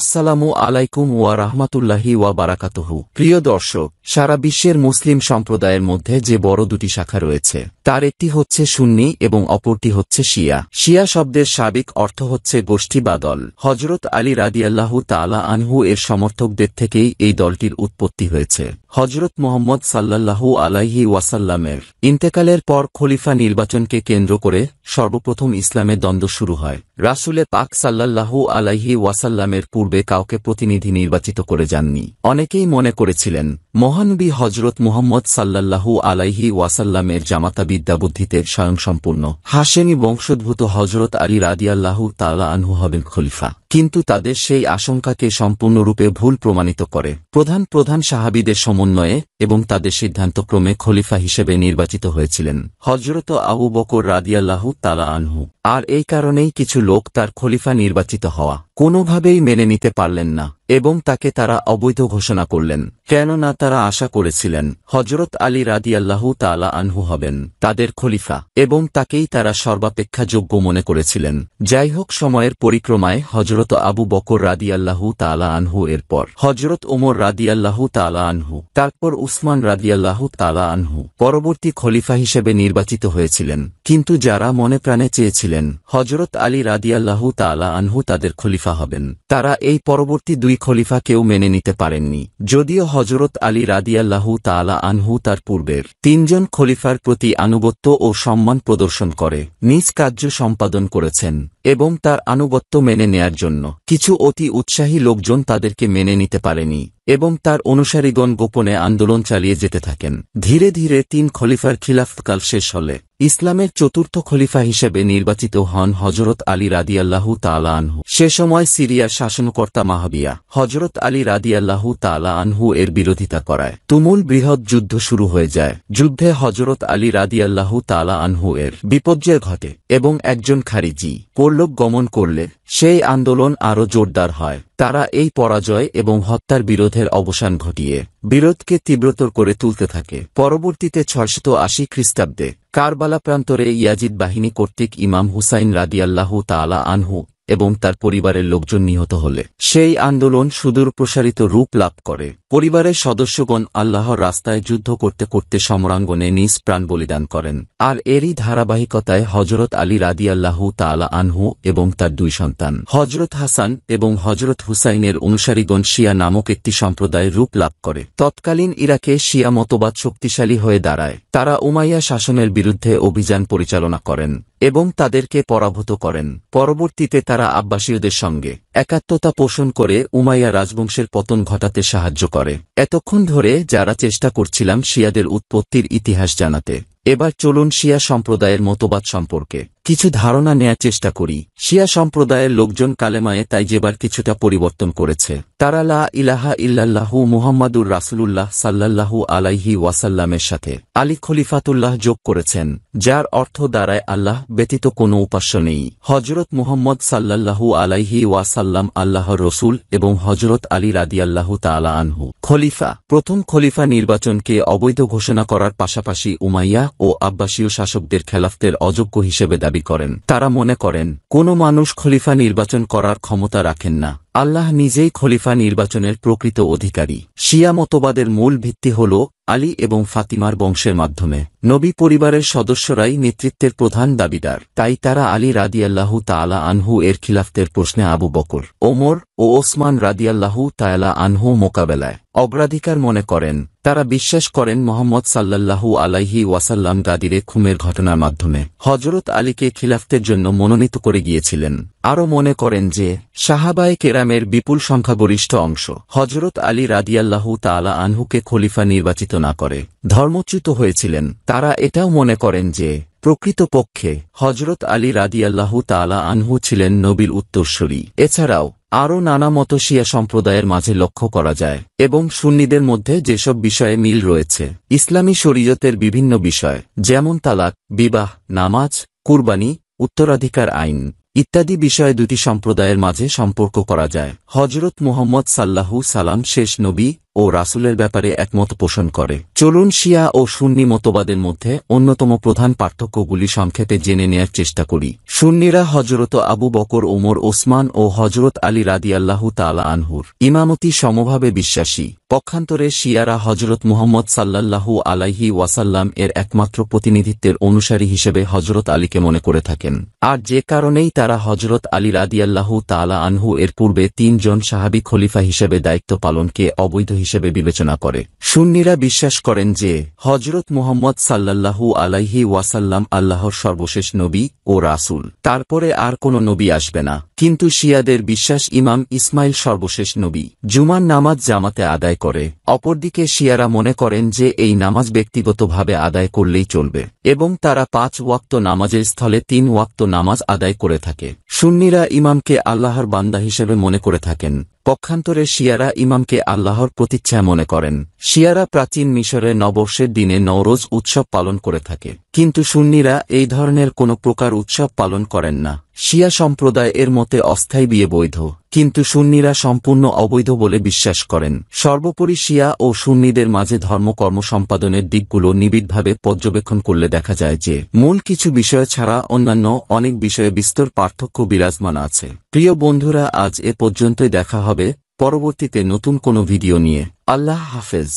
আসসালামু আলাইকুম ওয়া রাহমাতুল্লাহি ওয়া বারাকাতহু প্রিয় দর্শক সারা বিশ্বের মুসলিম সম্প্রদায়ের মধ্যে যে বড় দুটি শাখা রয়েছে তার একটি হচ্ছে সুন্নি এবং অপরটি হচ্ছে শিয়া শিয়া শব্দের সাবেক অর্থ হচ্ছে গোষ্ঠী বা দল হজরত আলী রাদিয়াল্লাহু তালা আনহু এর সমর্থকদের থেকেই এই দলটির উৎপত্তি হয়েছে হজরত মোহাম্মদ সাল্লাল্লাহু আলাইহি ওয়াসাল্লামের ইন্তেকালের পর খলিফা নির্বাচনকে কেন্দ্র করে সর্বপ্রথম ইসলামের দ্বন্দ্ব শুরু হয় রাসুলে পাক সাল্লাল্লাহু আলাইহি ওয়াসাল্লামের পূর্বে কাউকে প্রতিনিধি নির্বাচিত করে যাননি অনেকেই মনে করেছিলেন মহানবী হজরত মোহাম্মদ সাল্লাল্লাহু আলাইহি ওয়াসাল্লামের জামাতাবি বিদ্যাবুদ্ধিতে স্বয়ংসম্পূর্ণ হাসেনি বংশোদ্ভূত হজরত আলী রাদিয়াল্লাহু তালা আনহু হবেন খলিফা কিন্তু তাদের সেই আশঙ্কাকে সম্পূর্ণরূপে ভুল প্রমাণিত করে প্রধান প্রধান সাহাবিদের সমন্বয়ে এবং তাদের সিদ্ধান্তক্রমে খলিফা হিসেবে নির্বাচিত হয়েছিলেন হজরত আবু বকর রাদিয়াল্লাহু তালা আনহু আর এই কারণেই কিছু লোক তার খলিফা নির্বাচিত হওয়া কোনোভাবেই মেনে নিতে পারলেন না এবং তাকে তারা অবৈধ ঘোষণা করলেন কেননা তারা আশা করেছিলেন হজরত আলী রাদিয়াল্লাহু তালা আনহু হবেন তাদের খলিফা এবং তাকেই তারা সর্বাপেক্ষা যোগ্য মনে করেছিলেন যাই হোক সময়ের পরিক্রমায় হজরত হজরত আবু বকর রাদি আল্লাহ তালা আনহু এর পর হজরত ওমর রাদি আল্লাহ তালা আনহু তারপর উসমান রাদি আল্লাহ তালা আনহু পরবর্তী খলিফা হিসেবে নির্বাচিত হয়েছিলেন কিন্তু যারা মনে প্রাণে চেয়েছিলেন হজরত আলী রাদি আল্লাহ তালা আনহু তাদের খলিফা হবেন তারা এই পরবর্তী দুই খলিফা কেউ মেনে নিতে পারেননি যদিও হজরত আলী রাদি আল্লাহ তালা আনহু তার পূর্বের তিনজন খলিফার প্রতি আনুগত্য ও সম্মান প্রদর্শন করে নিজ কার্য সম্পাদন করেছেন এবং তার আনুগত্য মেনে নেয়ার জন্য কিছু অতি উৎসাহী লোকজন তাদেরকে মেনে নিতে পারেনি এবং তার অনুসারীগণ গোপনে আন্দোলন চালিয়ে যেতে থাকেন ধীরে ধীরে তিন খলিফার খিলাফকাল শেষ হলে ইসলামের চতুর্থ খলিফা হিসেবে নির্বাচিত হন হজরত আলী রাদিয়াল্লাহু তালা আনহু সে সময় সিরিয়ার শাসনকর্তা মাহাবিয়া হজরত আলী রাদিয়াল্লাহু তালা আনহু এর বিরোধিতা করায় তুমুল বৃহৎ যুদ্ধ শুরু হয়ে যায় যুদ্ধে হজরত আলী রাদিয়াল্লাহু তালা আনহু এর বিপর্যয় ঘটে এবং একজন খারিজি পরলোক গমন করলে সেই আন্দোলন আরও জোরদার হয় তারা এই পরাজয় এবং হত্যার বিরোধের অবসান ঘটিয়ে বিরোধকে তীব্রতর করে তুলতে থাকে পরবর্তীতে ছয়শত আশি খ্রিস্টাব্দে কারবালা প্রান্তরে ইয়াজিদ বাহিনী কর্তৃক ইমাম হুসাইন রাদিয়াল্লাহু তালা আনহু এবং তার পরিবারের লোকজন নিহত হলে সেই আন্দোলন সুদূর প্রসারিত রূপ লাভ করে পরিবারের সদস্যগণ আল্লাহর রাস্তায় যুদ্ধ করতে করতে সমরাঙ্গনে নিজ প্রাণ বলিদান করেন আর এরই ধারাবাহিকতায় হজরত আলী রাদি আল্লাহ তালা আনহু এবং তার দুই সন্তান হজরত হাসান এবং হজরত হুসাইনের অনুসারীগণ শিয়া নামক একটি সম্প্রদায় রূপ লাভ করে তৎকালীন ইরাকে শিয়া মতবাদ শক্তিশালী হয়ে দাঁড়ায় তারা উমাইয়া শাসনের বিরুদ্ধে অভিযান পরিচালনা করেন এবং তাদেরকে পরাভূত করেন পরবর্তীতে তারা আব্বাসীয়দের সঙ্গে একাত্মতা পোষণ করে উমাইয়া রাজবংশের পতন ঘটাতে সাহায্য করে এতক্ষণ ধরে যারা চেষ্টা করছিলাম শিয়াদের উৎপত্তির ইতিহাস জানাতে এবার চলুন শিয়া সম্প্রদায়ের মতবাদ সম্পর্কে কিছু ধারণা নেয়ার চেষ্টা করি শিয়া সম্প্রদায়ের লোকজন কালেমায়ে তাই যেবার কিছুটা পরিবর্তন করেছে তারা লা ইলাহা ইল্লাল্লাহু মুহাম্মাদুর রাসুলুল্লাহ সাল্লাল্লাহু আলাইহি ওয়াসাল্লামের সাথে আলী খলিফাতুল্লাহ যোগ করেছেন যার অর্থ দ্বারায় আল্লাহ ব্যতীত কোনো উপাস্য নেই হজরত মুহম্মদ সাল্লাল্লাহু আলাইহি ওয়াসাল্লাম আল্লাহ রসুল এবং হজরত আলী রাদিয়াল্লাহু তালা আনহু খলিফা প্রথম খলিফা নির্বাচনকে অবৈধ ঘোষণা করার পাশাপাশি উমাইয়া ও আব্বাসীয় শাসকদের খেলাফতের অযোগ্য হিসেবে দাবি করেন তারা মনে করেন কোনো মানুষ খলিফা নির্বাচন করার ক্ষমতা রাখেন না আল্লাহ নিজেই খলিফা নির্বাচনের প্রকৃত অধিকারী শিয়া মতবাদের মূল ভিত্তি হল আলী এবং ফাতিমার বংশের মাধ্যমে নবী পরিবারের সদস্যরাই নেতৃত্বের প্রধান দাবিদার তাই তারা আলী রাদিয়াল্লাহু তালা আনহু এর খিলাফতের প্রশ্নে আবু বকর ওমর ও ওসমান রাদিয়াল্লাহু তায়ালা আনহু মোকাবেলায় অগ্রাধিকার মনে করেন তারা বিশ্বাস করেন মোহাম্মদ সাল্লাল্লাহু আলাইহি ওয়াসাল্লাম গাদিরে খুমের ঘটনার মাধ্যমে হজরত আলীকে খিলাফতের জন্য মনোনীত করে গিয়েছিলেন আরও মনে করেন যে সাহাবায় কেরামের বিপুল সংখ্যাগরিষ্ঠ অংশ হজরত আলী রাদিয়াল্লাহু তালা আনহুকে খলিফা নির্বাচিত আলোচনা করে ধর্মচ্যুত হয়েছিলেন তারা এটাও মনে করেন যে প্রকৃতপক্ষে হজরত আলী রাদিয়াল্লাহ তালা আনহু ছিলেন নবীর উত্তরস্বরী এছাড়াও আরও নানা মতো শিয়া সম্প্রদায়ের মাঝে লক্ষ্য করা যায় এবং সুন্নিদের মধ্যে যেসব বিষয়ে মিল রয়েছে ইসলামী শরীয়তের বিভিন্ন বিষয় যেমন তালাক বিবাহ নামাজ কুরবানি উত্তরাধিকার আইন ইত্যাদি বিষয়ে দুটি সম্প্রদায়ের মাঝে সম্পর্ক করা যায় হজরত মুহম্মদ সাল্লাহু সালাম শেষ নবী ও রাসুলের ব্যাপারে একমত পোষণ করে চলুন শিয়া ও সুন্নি মতবাদের মধ্যে অন্যতম প্রধান পার্থক্যগুলি সংক্ষেপে জেনে নেয়ার চেষ্টা করি সুন্নিরা হজরত আবু বকর ওমর ওসমান ও হজরত আলী রাদিয়াল্লাহু তালা আনহুর ইমামতি সমভাবে বিশ্বাসী পক্ষান্তরে শিয়ারা হজরত মুহম্মদ সাল্লাল্লাহু আলাইহি ওয়াসাল্লাম এর একমাত্র প্রতিনিধিত্বের অনুসারী হিসেবে হজরত আলীকে মনে করে থাকেন আর যে কারণেই তারা হজরত আলী রাদিয়াল্লাহু তালা আনহু এর পূর্বে তিনজন সাহাবি খলিফা হিসেবে দায়িত্ব পালনকে অবৈধ হিসেবে বিবেচনা করে সুন্নিরা বিশ্বাস করেন যে হজরত মোহাম্মদ সাল্লাল্লাহু আলাইহি ওয়াসাল্লাম আল্লাহর সর্বশেষ নবী ও রাসুল তারপরে আর কোনো নবী আসবে না কিন্তু শিয়াদের বিশ্বাস ইমাম ইসমাইল সর্বশেষ নবী জুমার নামাজ জামাতে আদায় করে অপরদিকে শিয়ারা মনে করেন যে এই নামাজ ব্যক্তিগতভাবে আদায় করলেই চলবে এবং তারা পাঁচ ওয়াক্ত নামাজের স্থলে তিন ওয়াক্ত নামাজ আদায় করে থাকে সুন্নিরা ইমামকে আল্লাহর বান্দা হিসেবে মনে করে থাকেন পক্ষান্তরে শিয়ারা ইমামকে আল্লাহর প্রতিচ্ছায় মনে করেন শিয়ারা প্রাচীন মিশরে নবর্ষের দিনে নওরোজ উৎসব পালন করে থাকে কিন্তু সুন্নিরা এই ধরনের কোনো প্রকার উৎসব পালন করেন না শিয়া সম্প্রদায় এর মতে অস্থায়ী বিয়ে বৈধ কিন্তু সুন্নিরা সম্পূর্ণ অবৈধ বলে বিশ্বাস করেন সর্বোপরি শিয়া ও সুন্নিদের মাঝে ধর্মকর্ম সম্পাদনের দিকগুলো নিবিড়ভাবে পর্যবেক্ষণ করলে দেখা যায় যে মূল কিছু বিষয় ছাড়া অন্যান্য অনেক বিষয়ে বিস্তর পার্থক্য বিরাজমান আছে প্রিয় বন্ধুরা আজ এ পর্যন্তই দেখা হবে হবে পরবর্তীতে নতুন কোনো ভিডিও নিয়ে আল্লাহ হাফেজ